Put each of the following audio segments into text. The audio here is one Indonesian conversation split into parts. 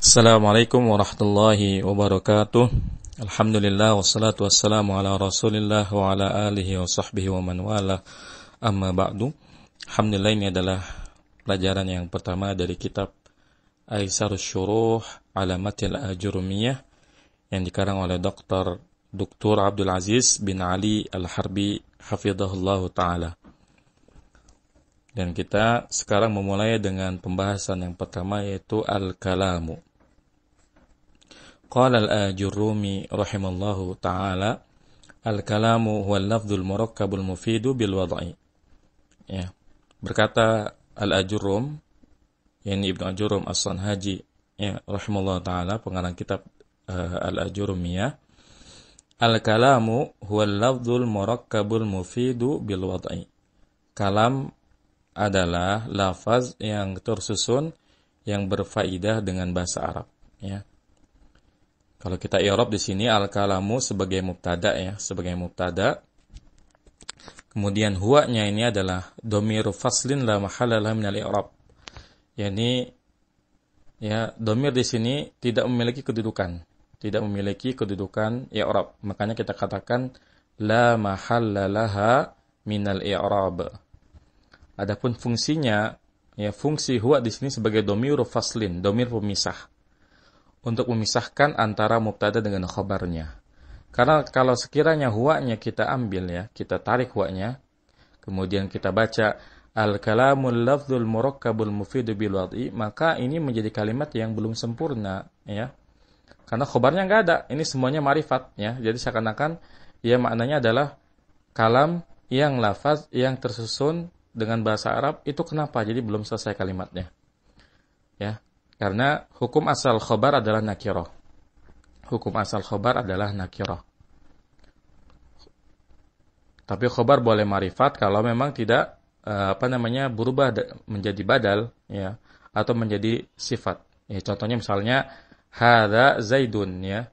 Assalamualaikum warahmatullahi wabarakatuh. Alhamdulillah wassalatu wassalamu ala Rasulillah wa ala alihi wa sahbihi wa man wala. Amma ba'du. Alhamdulillah ini adalah pelajaran yang pertama dari kitab Aisar Syuruh Alamatil Ajurumiyah yang dikarang oleh Dr. Dr. Abdul Aziz bin Ali Al-Harbi Hafizahullah taala. Dan kita sekarang memulai dengan pembahasan yang pertama yaitu al-kalamu. قال الآجرومي رحم الله تعالى الكلام هو اللفظ المركب المفيد بالوضع ya berkata Al-Ajurum yakni Ibnu Ajurum As-Sanhaji ya rahimallahu taala pengarang kitab uh, eh, al ya, Al-kalamu huwa lafzul murakkabul mufidu bil wad'i. Kalam adalah lafaz yang tersusun yang berfaedah dengan bahasa Arab, ya. Kalau kita irob di sini al-kalamu sebagai mubtada ya, sebagai mubtada. Kemudian huwanya ini adalah domiru faslin la mahalla lahu minal i'rab. Yani ya, domir di sini tidak memiliki kedudukan, tidak memiliki kedudukan i'rab. Makanya kita katakan la mahala laha minal i'rab. Adapun fungsinya ya fungsi huwa di sini sebagai domiru faslin, domir pemisah untuk memisahkan antara mubtada dengan khobarnya. Karena kalau sekiranya huwanya kita ambil ya, kita tarik huwanya, kemudian kita baca al-kalamul lafzul murakkabul mufidu bil wad'i, maka ini menjadi kalimat yang belum sempurna ya. Karena khobarnya nggak ada, ini semuanya marifat ya. Jadi seakan-akan ya maknanya adalah kalam yang lafaz yang tersusun dengan bahasa Arab itu kenapa? Jadi belum selesai kalimatnya. Ya. Karena hukum asal khobar adalah nakiroh. Hukum asal khobar adalah nakiroh. Tapi khobar boleh marifat kalau memang tidak eh, apa namanya berubah menjadi badal ya atau menjadi sifat. Ya, contohnya misalnya hada zaidun ya.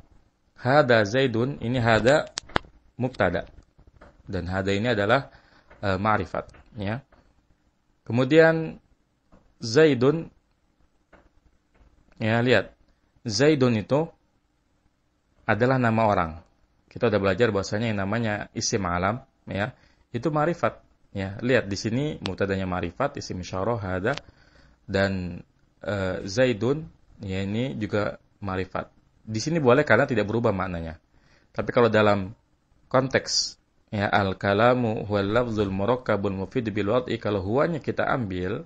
Hada zaidun ini hada mubtada dan hada ini adalah uh, ma'rifat ya. Kemudian zaidun Ya, lihat. Zaidun itu adalah nama orang. Kita udah belajar bahwasanya yang namanya isim alam, ya. Itu marifat, ya. Lihat di sini mutadanya marifat, isim syarah ada dan e, Zaidun ya ini juga marifat. Di sini boleh karena tidak berubah maknanya. Tapi kalau dalam konteks ya al kalamu huwal lafzul murakkabul mufid bil wad'i kalau huanya kita ambil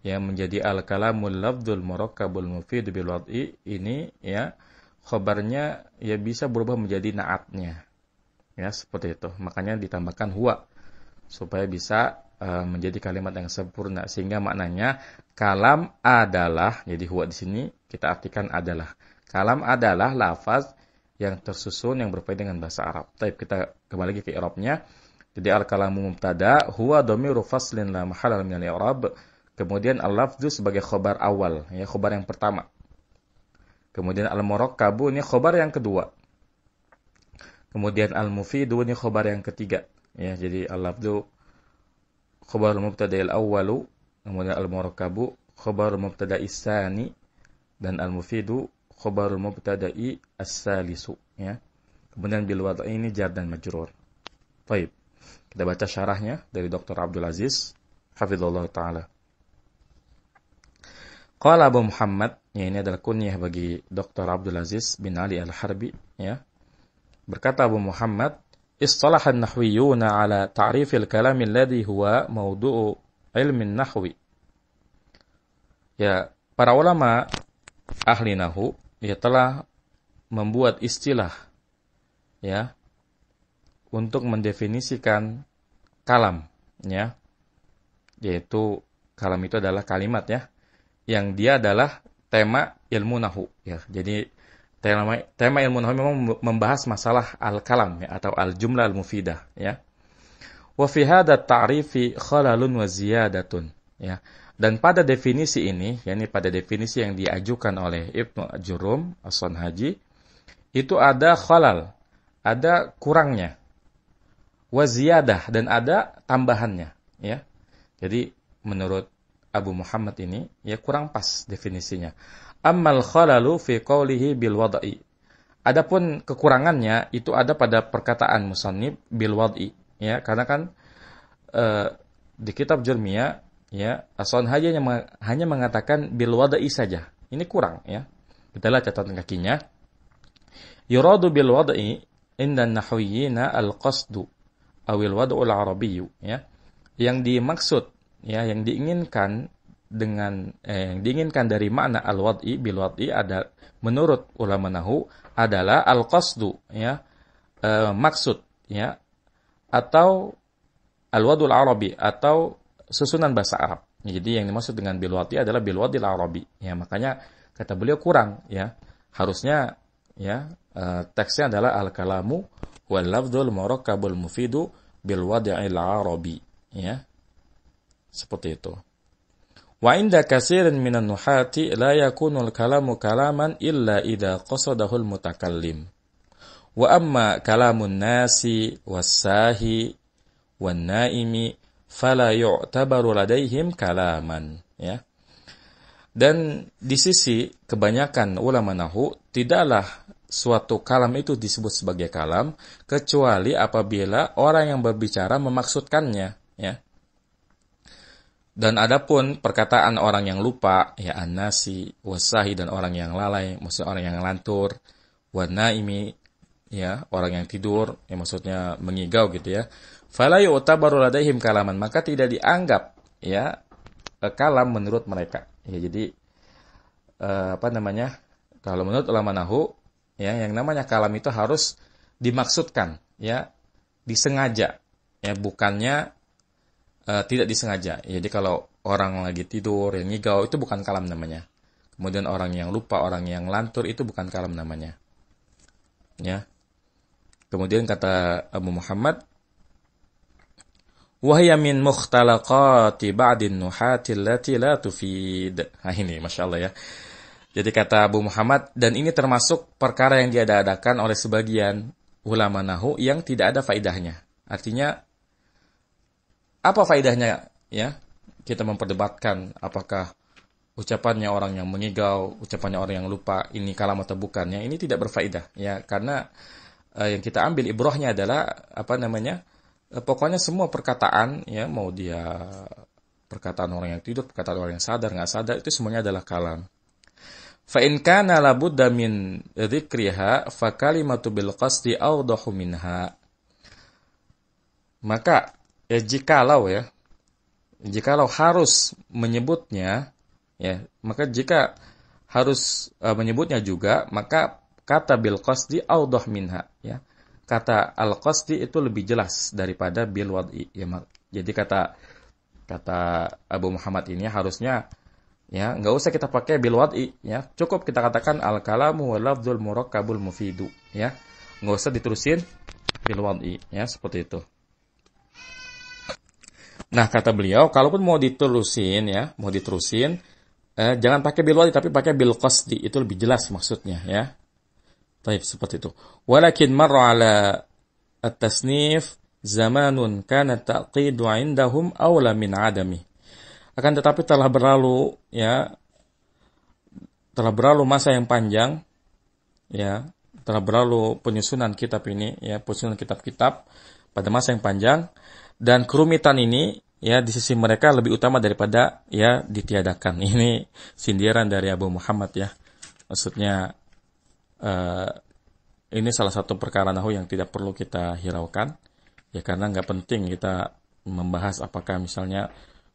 yang menjadi al-kalamul morok murakkabul mufid bil wad'i ini ya khabarnya ya bisa berubah menjadi naatnya. Ya, seperti itu. Makanya ditambahkan huwa supaya bisa uh, menjadi kalimat yang sempurna sehingga maknanya kalam adalah jadi huwa di sini kita artikan adalah. Kalam adalah lafaz yang tersusun yang berbeda dengan bahasa Arab. Tapi kita kembali lagi ke Arabnya. Jadi al-kalamu mubtada huwa dhamiru faslin la mahalla min al Kemudian al-lafzu sebagai khobar awal, ya khobar yang pertama. Kemudian al-murakkabu ini khobar yang kedua. Kemudian al-mufidu ini khobar yang ketiga. Ya, jadi al-lafzu khobar mubtada al-awwalu, kemudian al-murakkabu khobar mubtada isani dan al-mufidu khobar mubtada'i as-salisu, ya. Kemudian bil ini jar dan majrur. Baik. Kita baca syarahnya dari Dr. Abdul Aziz hafizallahu taala. Qala Abu Muhammad, ya ini adalah kunyah bagi Dr. Abdul Aziz bin Ali Al-Harbi, ya. Berkata Abu Muhammad, "Istalah an-nahwiyyuna ala ta'rif al-kalam alladhi huwa mawdu'u ilmi nahwi." Ya, para ulama ahli nahu ya telah membuat istilah ya untuk mendefinisikan kalam ya yaitu kalam itu adalah kalimat ya yang dia adalah tema ilmu nahu ya. Jadi tema tema ilmu nahu memang membahas masalah al-kalam ya, atau al-jumlah al-mufidah ya. Wa fi hadha ta'rifi khalalun wa ya. Dan pada definisi ini, yakni pada definisi yang diajukan oleh Ibnu Jurum Aswan Haji, itu ada khalal, ada kurangnya, waziyadah dan ada tambahannya, ya. Jadi menurut Abu Muhammad ini ya kurang pas definisinya. Ammal khalalu fi qawlihi bil wada'i. Adapun kekurangannya itu ada pada perkataan musannib bil wada'i ya karena kan e, di kitab Jurmiyah ya Ason hanya hanya mengatakan bil wada'i saja. Ini kurang ya. Kita lihat catatan kakinya. Yuradu bil wada'i inda nahwiyina al-qasdu awil al arabiyyu ya. Yang dimaksud ya yang diinginkan dengan eh, yang diinginkan dari makna al-wad'i bil wad'i ada menurut ulama nahu adalah al-qasdu ya eh, maksud ya atau al-wadul arabi atau susunan bahasa Arab. Jadi yang dimaksud dengan bil wad'i adalah bil wadil arabi. Ya makanya kata beliau kurang ya. Harusnya ya eh, teksnya adalah al-kalamu wal lafdzul murakkabul mufidu bil wad'il arabi ya seperti itu. Wa inda kasirin minan nuhati la yakunul kalamu kalaman illa idha qasadahul mutakallim. Wa amma kalamun nasi wassahi wan naimi fala yu'tabaru ladaihim kalaman. Ya. Dan di sisi kebanyakan ulama nahu tidaklah suatu kalam itu disebut sebagai kalam kecuali apabila orang yang berbicara memaksudkannya ya dan adapun perkataan orang yang lupa, ya anasi, wasahi dan orang yang lalai, maksudnya orang yang lantur, ini, ya orang yang tidur, ya maksudnya mengigau gitu ya. Fala yu'tabaru ladaihim kalaman, maka tidak dianggap ya e, kalam menurut mereka. Ya jadi eh, apa namanya? Kalau menurut ulama nahu, ya yang namanya kalam itu harus dimaksudkan, ya disengaja, ya bukannya uh, tidak disengaja. Jadi kalau orang lagi tidur, yang ngigau itu bukan kalam namanya. Kemudian orang yang lupa, orang yang lantur itu bukan kalam namanya. Ya. Kemudian kata Abu Muhammad Wahya min mukhtalaqati ba'din nuhati lati la tufid. Nah ini Masya Allah ya. Jadi kata Abu Muhammad, dan ini termasuk perkara yang diadakan oleh sebagian ulama nahu yang tidak ada faidahnya. Artinya apa faidahnya ya kita memperdebatkan apakah ucapannya orang yang mengigau, ucapannya orang yang lupa ini kalam atau bukan ya ini tidak berfaedah ya karena eh, yang kita ambil ibrohnya adalah apa namanya eh, pokoknya semua perkataan ya mau dia perkataan orang yang tidur, perkataan orang yang sadar nggak sadar itu semuanya adalah kalam. فإن min dzikriha fa kalimatu bil qasdi awdahu minha. maka ya jikalau ya jikalau harus menyebutnya ya maka jika harus uh, menyebutnya juga maka kata bil qasdi audah minha ya kata al qasdi itu lebih jelas daripada bil wad'i ya jadi kata kata Abu Muhammad ini harusnya ya nggak usah kita pakai bil wad'i ya cukup kita katakan al kalamu wa murakabul murakkabul mufidu ya nggak usah diterusin bil wad'i ya seperti itu Nah kata beliau, kalaupun mau diterusin ya, mau diterusin, eh, jangan pakai bil wali tapi pakai bil qasdi itu lebih jelas maksudnya ya. Taib seperti itu. Walakin marra ala at-tasnif zamanun kana taqidu indahum awla min adami. Akan tetapi telah berlalu ya telah berlalu masa yang panjang ya telah berlalu penyusunan kitab ini ya penyusunan kitab-kitab pada masa yang panjang dan kerumitan ini ya di sisi mereka lebih utama daripada ya ditiadakan. Ini sindiran dari Abu Muhammad ya. Maksudnya uh, ini salah satu perkara nahu yang tidak perlu kita hiraukan ya karena nggak penting kita membahas apakah misalnya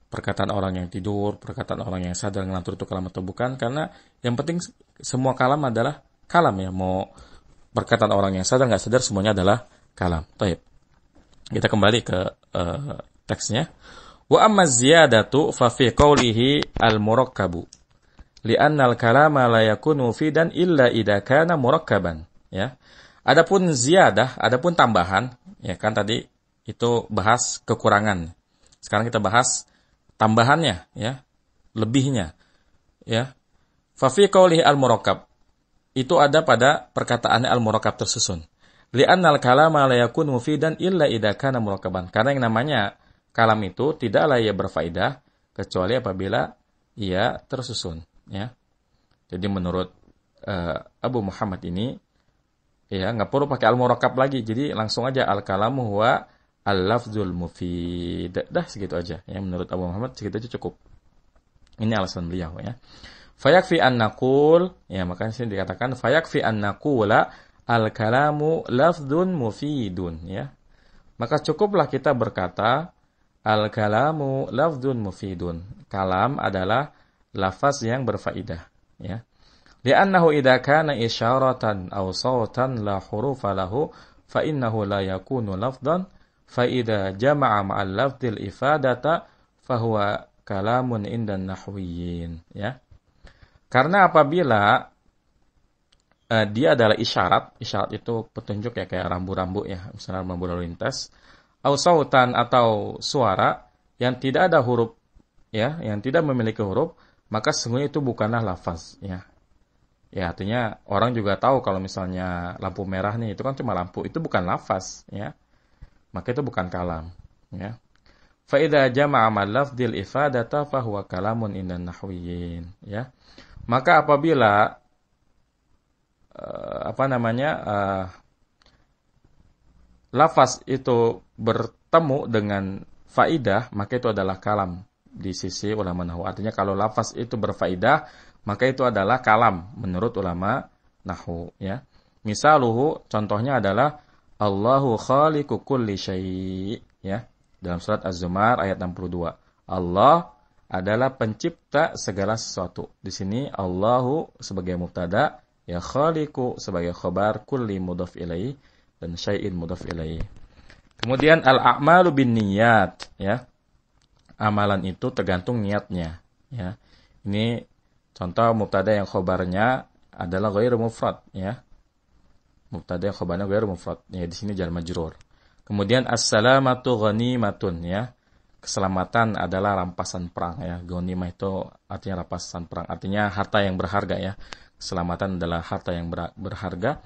perkataan orang yang tidur, perkataan orang yang sadar ngelantur itu kalam atau bukan karena yang penting semua kalam adalah kalam ya mau perkataan orang yang sadar nggak sadar semuanya adalah kalam. Taib. Kita kembali ke uh, teksnya. Wa amma ziyadatu fa fi qawlihi al-murakkabu. anna al-kalama la yakunu dan illa idza kana murakkaban, ya. Adapun ziyadah, adapun tambahan, ya kan tadi itu bahas kekurangan. Sekarang kita bahas tambahannya, ya. Lebihnya. Ya. Fa fi qawlihi al-murakkab. Itu ada pada perkataannya al-murakkab tersusun. Li'annal kalama la yakun mufidan illa idza kana murakaban. Karena yang namanya kalam itu tidaklah ia berfaedah kecuali apabila ia tersusun, ya. Jadi menurut uh, Abu Muhammad ini ya nggak perlu pakai al murakab lagi. Jadi langsung aja al kalamu huwa al lafzul mufid. Dah segitu aja. Ya menurut Abu Muhammad segitu aja cukup. Ini alasan beliau ya. Fayakfi an naqul ya makanya sini dikatakan fayakfi an naqula Al-kalamu lafdun mufidun ya. Maka cukuplah kita berkata al-kalamu lafdun mufidun. Kalam adalah lafaz yang berfaedah ya. Li'annahu idza kana isyaratan aw sawtan la hurufa lahu fa innahu la yakunu lafdan fa idza jama'a ma'al lafdil ifadata huwa kalamun indan nahwiyin ya. Karena apabila uh, dia adalah isyarat. Isyarat itu petunjuk ya kayak rambu-rambu ya, misalnya rambu lalu lintas. Ausautan atau suara yang tidak ada huruf ya, yang tidak memiliki huruf, maka semua itu bukanlah lafaz ya. Ya artinya orang juga tahu kalau misalnya lampu merah nih itu kan cuma lampu, itu bukan lafaz ya. Maka itu bukan kalam ya. Fa'idha jama'a malafdil ifadata fahuwa kalamun indan nahwiyin ya. Maka apabila uh, apa namanya uh, lafaz itu bertemu dengan faidah maka itu adalah kalam di sisi ulama nahu artinya kalau lafaz itu berfaidah maka itu adalah kalam menurut ulama nahu ya misaluhu contohnya adalah Allahu khaliqu kulli syai ya dalam surat az-zumar ayat 62 Allah adalah pencipta segala sesuatu di sini Allahu sebagai mubtada ya khaliqu sebagai khobar kulli mudhaf ilaih dan syai'in mudhaf ilaih. Kemudian al-a'malu bin niyat ya. Amalan itu tergantung niatnya ya. Ini contoh mubtada yang khobarnya adalah ghair mufrad ya. Mubtada yang khobarnya ghair mufrad. Ya di sini jar majrur. Kemudian as-salamatu ghanimatun ya keselamatan adalah rampasan perang ya. Ghanimah itu artinya rampasan perang, artinya harta yang berharga ya. Keselamatan adalah harta yang berharga.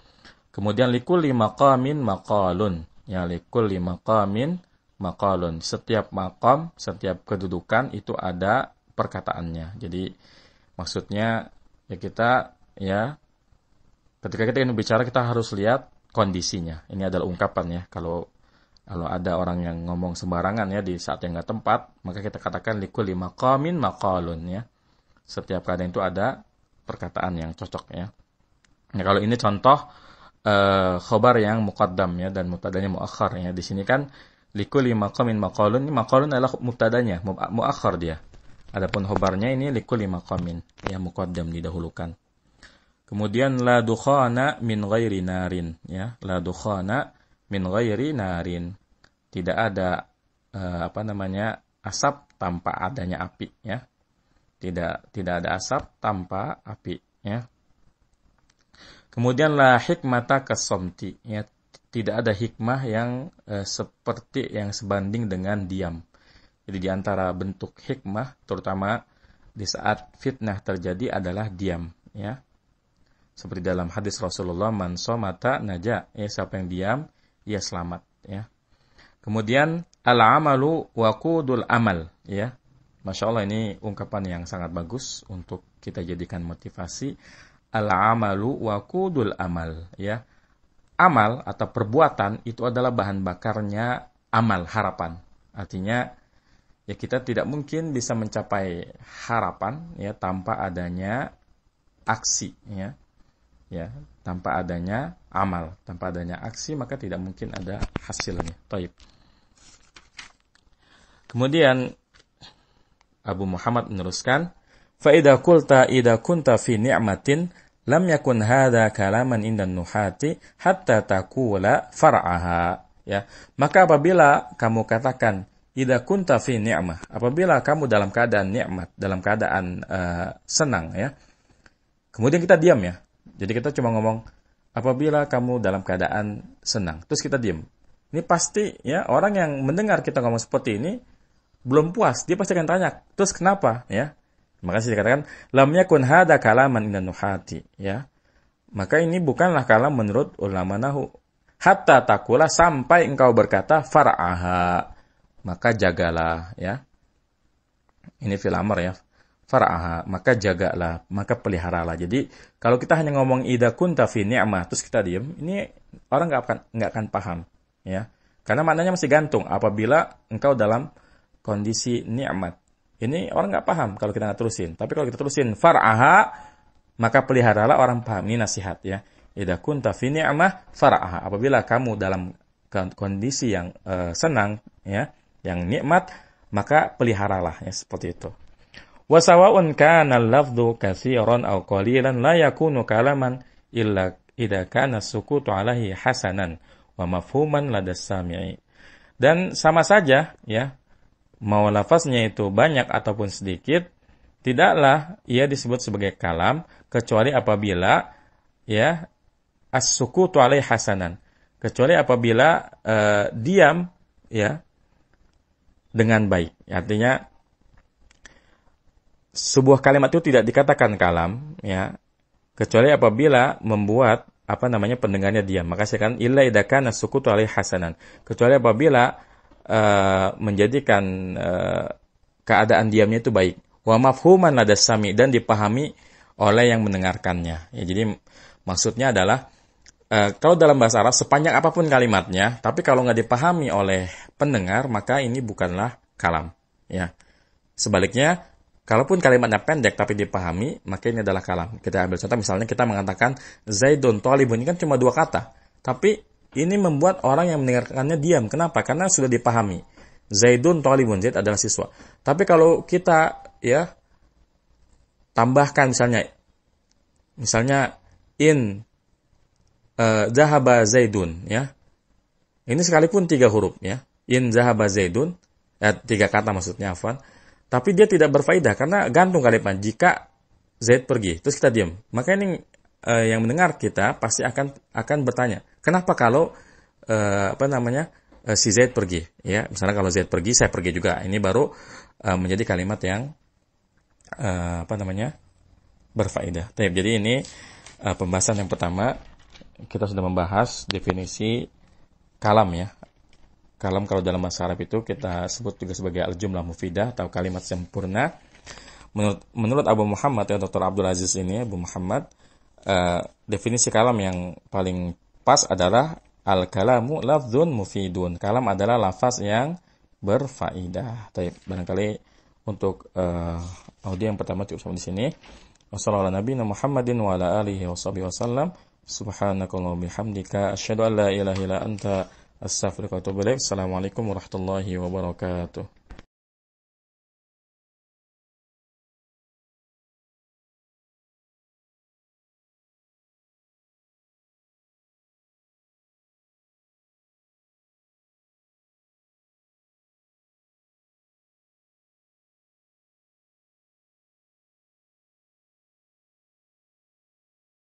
Kemudian likul lima kamin makalun. Ya likul lima kamin makalun. Setiap makom, setiap kedudukan itu ada perkataannya. Jadi maksudnya ya kita ya ketika kita ingin bicara kita harus lihat kondisinya. Ini adalah ungkapan ya. Kalau kalau ada orang yang ngomong sembarangan ya di saat yang nggak tempat, maka kita katakan likul lima kamin makalun. ya. Setiap keadaan itu ada perkataan yang cocok ya. Nah, kalau ini contoh uh, khobar yang muqaddam ya dan mutadanya muakhar ya. Di sini kan lima makolon makolun ini makolun adalah mutadanya muakhar dia. Adapun khobarnya ini lima komin ya muqaddam didahulukan. Kemudian la dukhana min ghairi narin ya. La dukhana min ghairi narin. Tidak ada uh, apa namanya asap tanpa adanya api ya tidak tidak ada asap tanpa api ya kemudian la hikmata kesomti, ya tidak ada hikmah yang eh, seperti yang sebanding dengan diam jadi diantara bentuk hikmah terutama di saat fitnah terjadi adalah diam ya seperti dalam hadis Rasulullah man mata naja ya siapa yang diam ia selamat ya kemudian al amalu waqudul amal ya Masya Allah ini ungkapan yang sangat bagus untuk kita jadikan motivasi. Al-amalu wa kudul amal. Ya. Amal atau perbuatan itu adalah bahan bakarnya amal, harapan. Artinya ya kita tidak mungkin bisa mencapai harapan ya tanpa adanya aksi ya. Ya, tanpa adanya amal, tanpa adanya aksi maka tidak mungkin ada hasilnya. Taib. Kemudian Abu Muhammad meneruskan, Fa'idha kulta idha kunta fi ni'matin, lam yakun hadha kalaman indan nuhati, hatta takula far'aha. Ya. Maka apabila kamu katakan, Ida kunta fi ni'mah. Apabila kamu dalam keadaan nikmat, dalam keadaan uh, senang ya. Kemudian kita diam ya. Jadi kita cuma ngomong apabila kamu dalam keadaan senang. Terus kita diam. Ini pasti ya orang yang mendengar kita ngomong seperti ini belum puas, dia pasti akan tanya, terus kenapa? Ya, maka saya dikatakan lamnya kun hada kalaman indan nuhati. Ya, maka ini bukanlah kalam menurut ulama nahu. Hatta takula sampai engkau berkata far'aha. Maka jagalah ya. Ini filamer ya. Far'aha, maka jagalah, maka peliharalah. Jadi kalau kita hanya ngomong ida kun fi ni'mah terus kita diem, ini orang nggak akan nggak akan paham ya. Karena maknanya masih gantung apabila engkau dalam kondisi nikmat. Ini orang nggak paham kalau kita nggak terusin. Tapi kalau kita terusin far'aha, maka peliharalah orang paham. Ini nasihat ya. Ida kunta fi ni'mah far'aha. Apabila kamu dalam kondisi yang uh, senang ya, yang nikmat, maka peliharalah ya seperti itu. Wasawaun kana lafdhu katsiran aw qalilan la yakunu kalaman illa idza kana sukutu alaihi hasanan wa mafhuman lada sami'i. Dan sama saja ya mau lafaznya itu banyak ataupun sedikit, tidaklah ia disebut sebagai kalam kecuali apabila ya as suku tuale hasanan. Kecuali apabila uh, diam ya dengan baik. Artinya sebuah kalimat itu tidak dikatakan kalam ya kecuali apabila membuat apa namanya pendengarnya diam. Maka saya kan illa dakan kana hasanan. Kecuali apabila uh, menjadikan uh, keadaan diamnya itu baik. Wa mafhuman lada sami dan dipahami oleh yang mendengarkannya. Ya, jadi maksudnya adalah uh, kalau dalam bahasa Arab sepanjang apapun kalimatnya, tapi kalau nggak dipahami oleh pendengar maka ini bukanlah kalam. Ya, sebaliknya Kalaupun kalimatnya pendek tapi dipahami, maka ini adalah kalam. Kita ambil contoh misalnya kita mengatakan Zaidun Tolibun ini kan cuma dua kata. Tapi ini membuat orang yang mendengarkannya diam. Kenapa? Karena sudah dipahami. Zaidun Tolibun Zaid adalah siswa. Tapi kalau kita ya tambahkan misalnya misalnya in eh, zahaba zaidun ya. Ini sekalipun tiga huruf ya. In zahaba zaidun ya, tiga kata maksudnya afwan. Tapi dia tidak berfaedah karena gantung kalimat jika Zaid pergi terus kita diam. Maka ini uh, yang mendengar kita pasti akan akan bertanya, Kenapa kalau uh, apa namanya uh, si Z pergi? Ya, misalnya kalau Z pergi, saya pergi juga. Ini baru uh, menjadi kalimat yang uh, apa namanya berfaedah. Jadi ini uh, pembahasan yang pertama kita sudah membahas definisi kalam ya. Kalam kalau dalam bahasa Arab itu kita sebut juga sebagai al-jumlah mufidah atau kalimat sempurna. Menurut, menurut Abu Muhammad ya Dr. Abdul Aziz ini Abu Muhammad uh, definisi kalam yang paling pas adalah al-kalamu lafzun mufidun. Kalam adalah lafaz yang berfaedah. Baik, barangkali untuk uh, audio yang pertama cukup sampai di sini. Wassalamualaikum warahmatullahi wabarakatuh. Subhanakallah bihamdika asyhadu an la ilaha illa anta astaghfiruka wa atubu ilaik. Assalamualaikum warahmatullahi wabarakatuh.